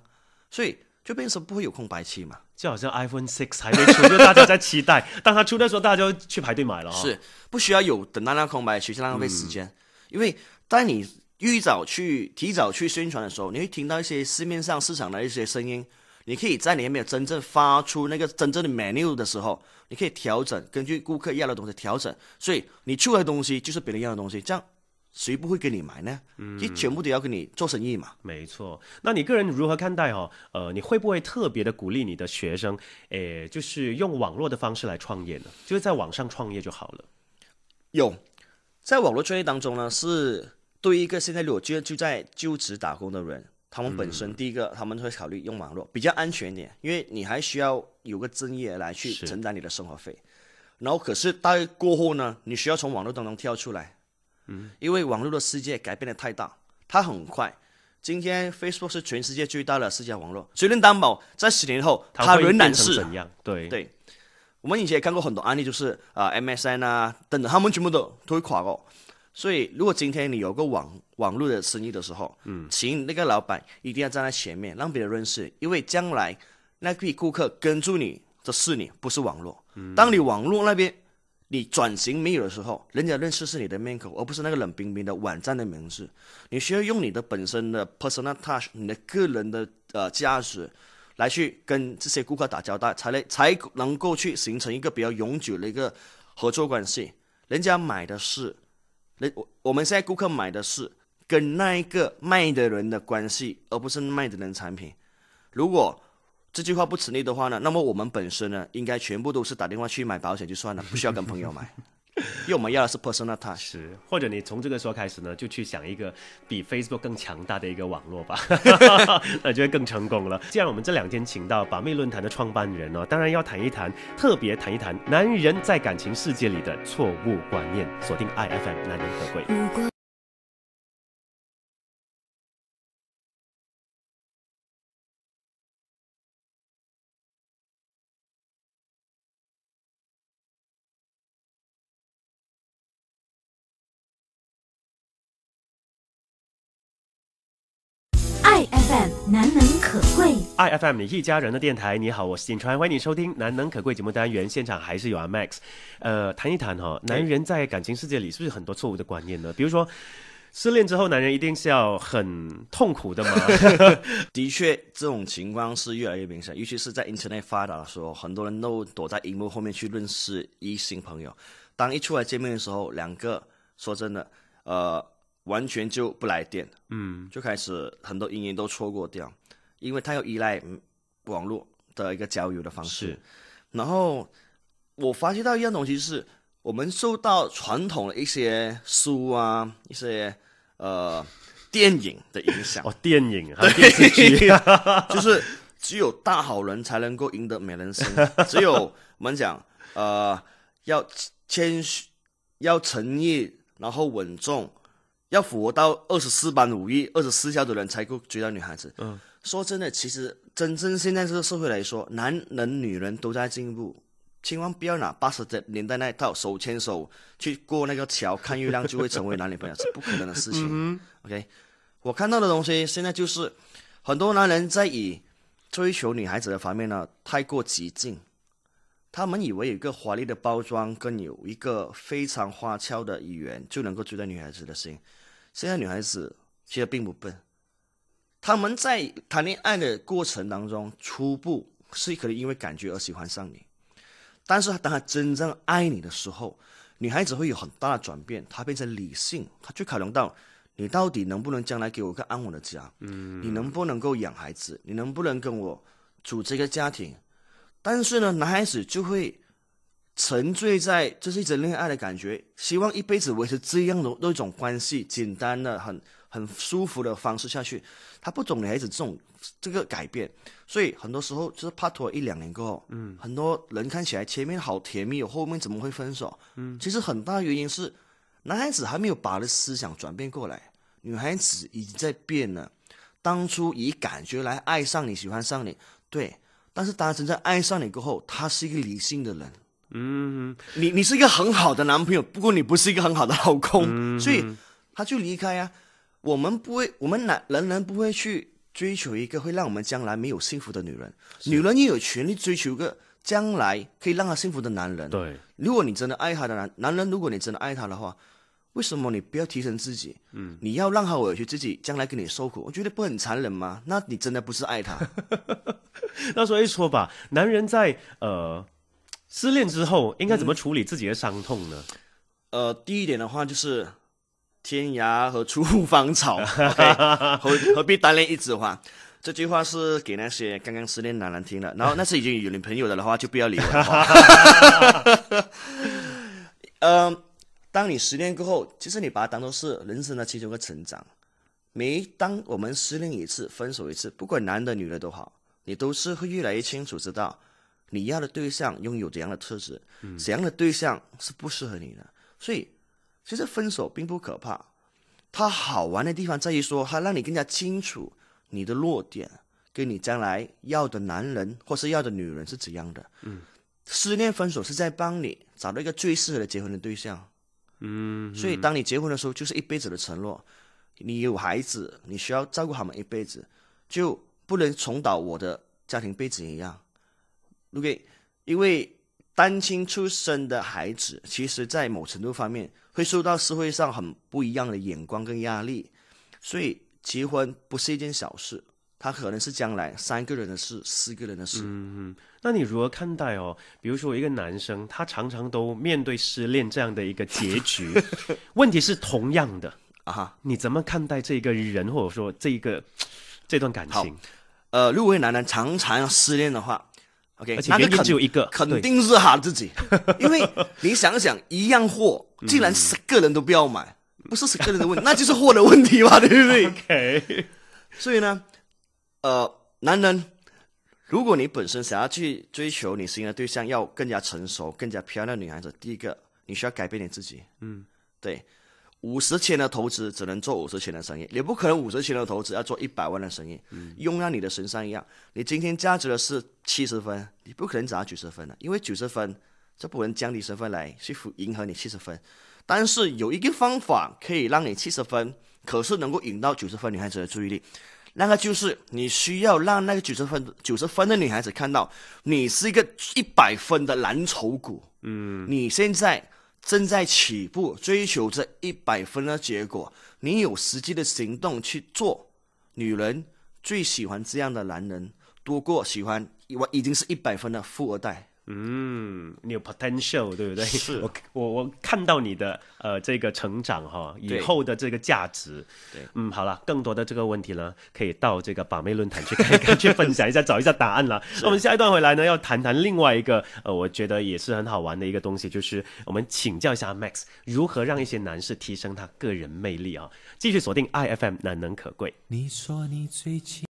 所以就变成不会有空白期嘛。就好像 iPhone 6还没出，就大家在期待，当他出的时候，大家就去排队买了。是，不需要有等待那空白期，是浪费时间，因为。在你预早去、提早去宣传的时候，你会听到一些市面上市场的一些声音。你可以在你还没有真正发出那个真正的 menu 的时候，你可以调整，根据顾客要的东西调整。所以你出来东西就是别人要的东西，这样谁不会跟你买呢？嗯，就全部都要跟你做生意嘛。没错。那你个人如何看待哦？呃，你会不会特别的鼓励你的学生？诶，就是用网络的方式来创业呢？就是在网上创业就好了。有，在网络创业当中呢是。对于一个现在裸觉就在就职打工的人，他们本身第一个他们会考虑用网络比较安全一点，因为你还需要有个正业来去承担你的生活费。然后可是待过后呢，你需要从网络当中跳出来，嗯，因为网络的世界改变的太大，它很快。今天 Facebook 是全世界最大的社交网络，谁能担保在十年后它仍然是怎样？对对，我们以前也看过很多案例，就是啊 MSN 啊，等等，他们全部都都会垮哦。所以，如果今天你有个网网络的生意的时候，嗯，请那个老板一定要站在前面，让别人认识，因为将来那批顾客跟住你的是你，不是网络。嗯，当你网络那边你转型没有的时候，人家认识是你的面孔，而不是那个冷冰冰的网站的名字。你需要用你的本身的 personal touch，你的个人的呃价值，来去跟这些顾客打交道，才能才能够去形成一个比较永久的一个合作关系。人家买的是。那我我们现在顾客买的是跟那一个卖的人的关系，而不是卖的人产品。如果这句话不成立的话呢，那么我们本身呢，应该全部都是打电话去买保险就算了，不需要跟朋友买。因为我们要的是 personalized，是，或者你从这个时候开始呢，就去想一个比 Facebook 更强大的一个网络吧，那就会更成功了。既然我们这两天请到把妹论坛的创办人呢，当然要谈一谈，特别谈一谈男人在感情世界里的错误观念。锁定 iFM，男人可贵。iFM 一家人的电台，你好，我是锦川，欢迎你收听《难能可贵》节目单元。现场还是有阿 Max，呃，谈一谈哈，男人在感情世界里是不是很多错误的观念呢？比如说，失恋之后，男人一定是要很痛苦的吗？的确，这种情况是越来越明显，尤其是在 internet 发达的时候，很多人都躲在荧幕后面去认识异性朋友。当一出来见面的时候，两个说真的，呃，完全就不来电，嗯，就开始很多姻缘都错过掉。因为他要依赖网络的一个交友的方式，然后我发现到一样东西是，我们受到传统的一些书啊，一些呃电影的影响。哦，电影还电视剧，就是只有大好人才能够赢得美人生，只有我们讲呃要谦虚、要诚意，然后稳重，要符合到二十四般武艺、二十四孝的人才够追到女孩子。嗯。说真的，其实真正现在这个社会来说，男人女人都在进步，千万不要拿八十年代那套手牵手去过那个桥看月亮就会成为男女朋友，是不可能的事情。OK，我看到的东西现在就是很多男人在以追求女孩子的方面呢太过激进，他们以为有一个华丽的包装跟有一个非常花俏的语言就能够追到女孩子的心，现在女孩子其实并不笨。他们在谈恋爱的过程当中，初步是可能因为感觉而喜欢上你，但是当他真正爱你的时候，女孩子会有很大的转变，她变成理性，她去考量到你到底能不能将来给我一个安稳的家，嗯，你能不能够养孩子，你能不能跟我组织一个家庭？但是呢，男孩子就会沉醉在这是一种恋爱的感觉，希望一辈子维持这样的那种关系，简单的很。很舒服的方式下去，他不懂女孩子这种这个改变，所以很多时候就是怕拖一两年过后，嗯，很多人看起来前面好甜蜜，后面怎么会分手？嗯，其实很大的原因是男孩子还没有把的思想转变过来，女孩子已经在变了。当初以感觉来爱上你喜欢上你，对，但是当真正爱上你过后，他是一个理性的人，嗯，你你是一个很好的男朋友，不过你不是一个很好的老公，所以他就离开呀。我们不会，我们男人人不会去追求一个会让我们将来没有幸福的女人。女人也有权利追求一个将来可以让她幸福的男人。对，如果你真的爱她的男男人，如果你真的爱她的话，为什么你不要提升自己？嗯，你要让他委屈自己，将来给你受苦，我觉得不很残忍吗？那你真的不是爱他。那所以说吧，男人在呃失恋之后应该怎么处理自己的伤痛呢？呃，第一点的话就是。天涯何处无芳草？何何必单恋一枝花？这句话是给那些刚刚失恋男人听的。然后，那些已经有女朋友的的话，就不要理我。嗯，当你失恋过后，其实你把它当做是人生的其中一个成长。每当我们失恋一次、分手一次，不管男的、女的都好，你都是会越来越清楚，知道你要的对象拥有怎样的特质，怎样的对象是不适合你的。所以。其实分手并不可怕，它好玩的地方在于说，它让你更加清楚你的弱点，跟你将来要的男人或是要的女人是怎样的。嗯，失恋、分手是在帮你找到一个最适合的结婚的对象。嗯，所以当你结婚的时候，就是一辈子的承诺。你有孩子，你需要照顾他们一辈子，就不能重蹈我的家庭背景一样。OK，因为单亲出生的孩子，其实在某程度方面。会受到社会上很不一样的眼光跟压力，所以结婚不是一件小事，它可能是将来三个人的事、四个人的事。嗯嗯，那你如何看待哦？比如说，一个男生他常常都面对失恋这样的一个结局，问题是同样的啊，你怎么看待这个人或者说这一个这段感情？呃，入微男人常常失恋的话，OK，而且原因只有一个，肯定是他自己，因为你想想一样货。既然十个人都不要买，不是十个人的问题，那就是货的问题嘛，对不对？所以呢，呃，男人，如果你本身想要去追求你心仪的对象，要更加成熟、更加漂亮女孩子，第一个，你需要改变你自己。嗯，对，五十千的投资只能做五十千的生意，你不可能五十千的投资要做一百万的生意。嗯，用在你的身上一样，你今天价值的是七十分，你不可能只到九十分的，因为九十分。这不能降低身份来去迎合你七十分，但是有一个方法可以让你七十分，可是能够引到九十分女孩子的注意力，那个就是你需要让那个九十分九十分的女孩子看到你是一个一百分的蓝筹股，嗯，你现在正在起步追求着一百分的结果，你有实际的行动去做，女人最喜欢这样的男人，多过喜欢我已经是一百分的富二代。嗯，你有 potential，对不对？是我我我看到你的呃这个成长哈，以后的这个价值。对，嗯，好了，更多的这个问题呢，可以到这个榜妹论坛去看看，去分享一下，找一下答案了。那我们下一段回来呢，要谈谈另外一个呃，我觉得也是很好玩的一个东西，就是我们请教一下 Max 如何让一些男士提升他个人魅力啊。继续锁定 I F M，难能可贵。你说你最近。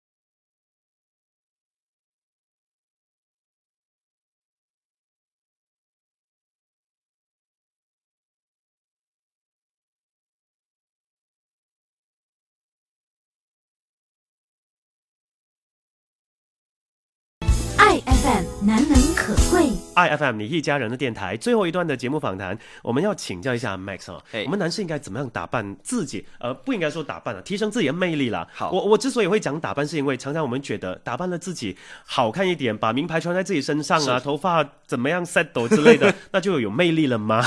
iFM 你一家人的电台最后一段的节目访谈，我们要请教一下 Max 哦，我们男士应该怎么样打扮自己？呃，不应该说打扮了，提升自己的魅力了。好，我我之所以会讲打扮，是因为常常我们觉得打扮了自己好看一点，把名牌穿在自己身上啊，头发怎么样 set 之类的，那就有魅力了吗？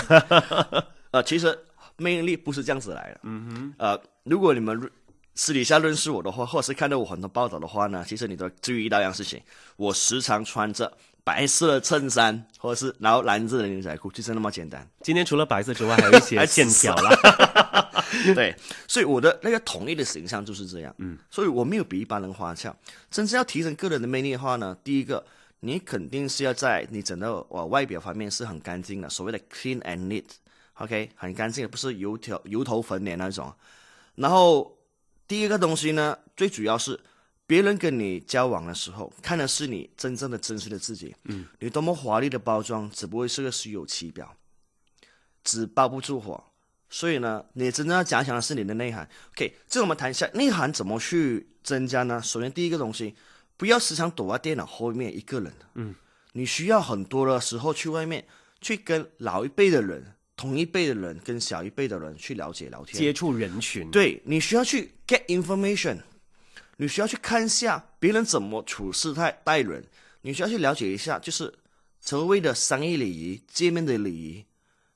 呃，其实魅力不是这样子来的。嗯哼。呃，如果你们私底下认识我的话，或者是看到我很多报道的话呢，其实你都注意到一样事情，我时常穿着。白色衬衫，或者是然后蓝色的牛仔裤，就是那么简单。今天除了白色之外，还有一些 线条哈。对，所以我的那个统一的形象就是这样。嗯，所以我没有比一般人花俏。真正要提升个人的魅力的话呢，第一个，你肯定是要在你整个呃外表方面是很干净的，所谓的 clean and neat。OK，很干净，不是油条油头粉脸那种。然后第一个东西呢，最主要是。别人跟你交往的时候，看的是你真正的、真实的自己。嗯，你多么华丽的包装，只不过是个虚有其表，纸包不住火。所以呢，你真正要加强的是你的内涵。OK，这我们谈一下内涵怎么去增加呢？首先，第一个东西，不要时常躲在电脑后面一个人。嗯，你需要很多的时候去外面，去跟老一辈的人、同一辈的人、跟小一辈的人去了解、聊天、接触人群。对，你需要去 get information。你需要去看一下别人怎么处事态待人，你需要去了解一下，就是所谓的商业礼仪、见面的礼仪，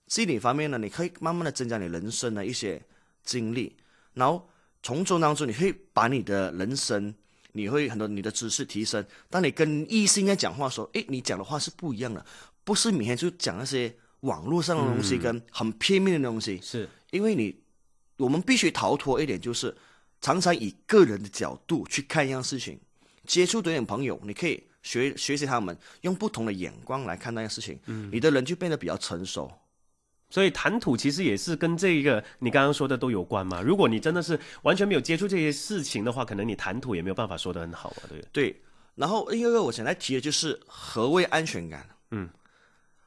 这些方面呢，你可以慢慢的增加你人生的一些经历，然后从中当中，你会把你的人生，你会很多你的知识提升。当你跟异性在讲话的时候，诶，你讲的话是不一样的，不是每天就讲那些网络上的东西跟很片面的东西，是因为你，我们必须逃脱一点就是。常常以个人的角度去看一样事情，接触对点朋友，你可以学学习他们用不同的眼光来看那件事情，嗯，你的人就变得比较成熟，所以谈吐其实也是跟这一个你刚刚说的都有关嘛。如果你真的是完全没有接触这些事情的话，可能你谈吐也没有办法说的很好啊，对对？然后，因为我想来提的就是何谓安全感？嗯，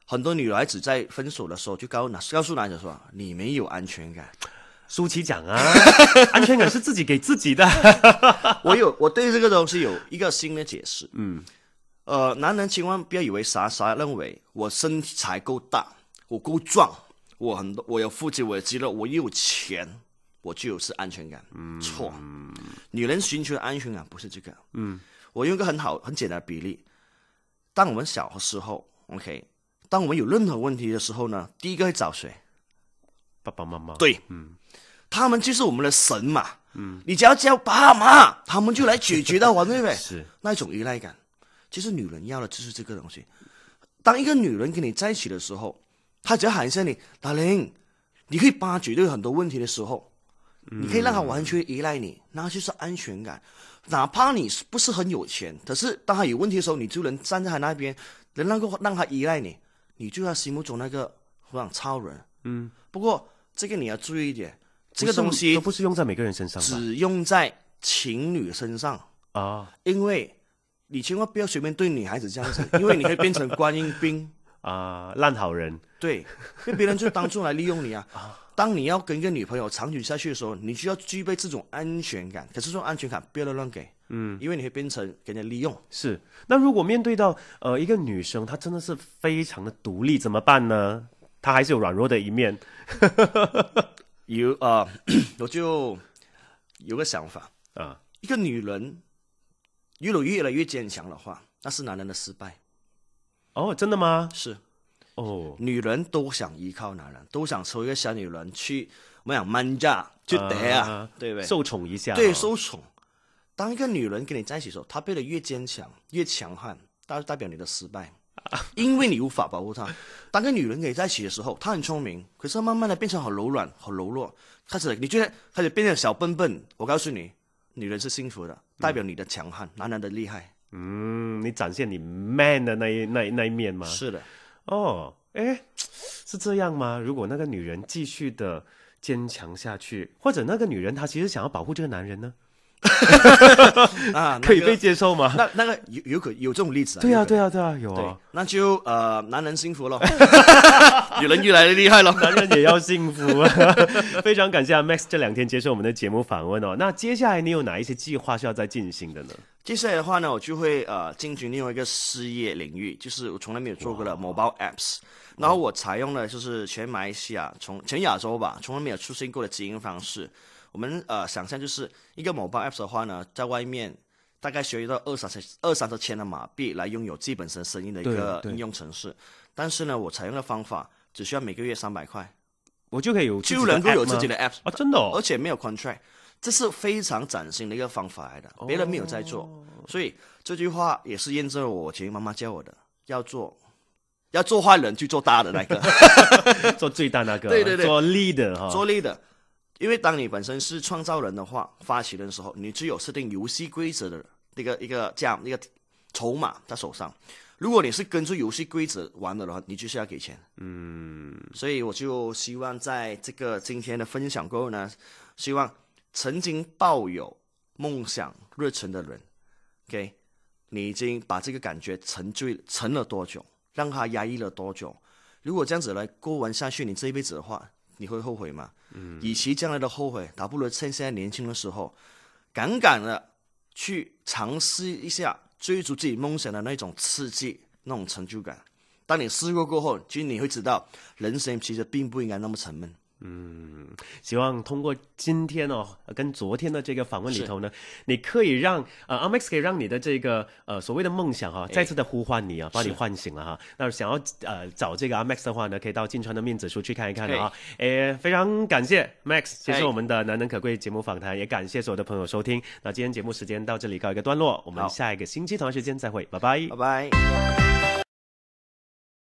很多女孩子在分手的时候就告，告诉男生说你没有安全感。舒淇讲啊，安全感是自己给自己的。我有，我对这个东西有一个新的解释。嗯，呃，男人千万不要以为啥啥认为我身材够大，我够壮，我很多，我有腹肌，我有肌肉，我有钱，我就有是安全感。错，女人寻求的安全感不是这个。嗯，我用一个很好、很简单的比例。当我们小的时候，OK，当我们有任何问题的时候呢，第一个找谁？爸爸妈妈。对，嗯。他们就是我们的神嘛。嗯，你只要叫爸妈，他们就来解决的，完不对？是那一种依赖感，其实女人要的就是这个东西。当一个女人跟你在一起的时候，她只要喊一下你，达令”，你可以帮她解决很多问题的时候，你可以让她完全依赖你，那就是安全感。哪怕你不是很有钱，可是当她有问题的时候，你就能站在她那边，能能够让她依赖你，你就是她心目中那个抚超人。嗯，不过这个你要注意一点。这个东西都不是用在每个人身上，只用在情侣身上啊！因为，你千万不要随便对女孩子这样子，因为你会变成观音兵 啊，烂好人。对，被别人就当众来利用你 啊！当你要跟一个女朋友长久下去的时候，你需要具备这种安全感。可是，这种安全感不要乱给，嗯，因为你会变成给人利用。是。那如果面对到呃一个女生，她真的是非常的独立，怎么办呢？她还是有软弱的一面。有啊，我就有个想法啊，一个女人如果越来越坚强的话，那是男人的失败。哦，真的吗？是，哦，女人都想依靠男人，都想抽一个小女人去，我们讲 man 加就得啊，对不对？受宠一下。对，受宠。当一个女人跟你在一起的时候，她变得越坚强、越强悍，代代表你的失败。因为你无法保护她，当个女人跟你在一起的时候，她很聪明，可是她慢慢的变成好柔软、好柔弱，开始你觉得开始变成小笨笨。我告诉你，女人是幸福的，代表你的强悍，男人的厉害。嗯，你展现你 man 的那一那那一面吗？是的。哦，哎，是这样吗？如果那个女人继续的坚强下去，或者那个女人她其实想要保护这个男人呢？啊，可以被接受吗？那那个有有可有这种例子？啊？对啊，对啊，对啊，有啊。那就呃，男人幸福了，女人越来越厉害了，男人也要幸福啊！非常感谢 Max 这两天接受我们的节目访问哦。那接下来你有哪一些计划是要再进行的呢？接下来的话呢，我就会呃进军另外一个事业领域，就是我从来没有做过的某包 Apps。然后我采用的就是全马来西亚、从全亚洲吧，从来没有出现过的经营方式。我们呃想象就是一个某包 Apps 的话呢，在外面大概需要一到二三十二三十千的马币来拥有自己本身生意的一个应用程式。但是呢，我采用的方法只需要每个月三百块，我就可以有就能够有自己的 Apps 啊，真的，而且没有 contract。这是非常崭新的一个方法来的，别人没有在做，所以这句话也是验证了我前妈妈教我的，要做要做坏人去做大的那个，做最大那个，对对对，做 leader 哈，做 leader，因为当你本身是创造人的话，发起人的时候，你只有设定游戏规则的那个一个这样一个筹码在手上，如果你是根据游戏规则玩的话，你就是要给钱，嗯，所以我就希望在这个今天的分享过后呢，希望。曾经抱有梦想、热忱的人，OK，你已经把这个感觉沉醉、沉了多久？让他压抑了多久？如果这样子来过完下去你这一辈子的话，你会后悔吗？嗯，与其将来的后悔，倒不如趁现在年轻的时候，敢敢的去尝试一下追逐自己梦想的那种刺激、那种成就感。当你试过过后，其实你会知道，人生其实并不应该那么沉闷。嗯，希望通过今天哦，跟昨天的这个访问里头呢，你可以让呃，阿 Max 可以让你的这个呃所谓的梦想哈，再次的呼唤你啊，把你唤醒了哈。那想要呃找这个阿 Max 的话呢，可以到金川的面子书去看一看的啊。诶，非常感谢 Max，这是我们的难能可贵节目访谈，也感谢所有的朋友收听。那今天节目时间到这里告一个段落，我们下一个星期同一时间再会，拜拜，拜拜。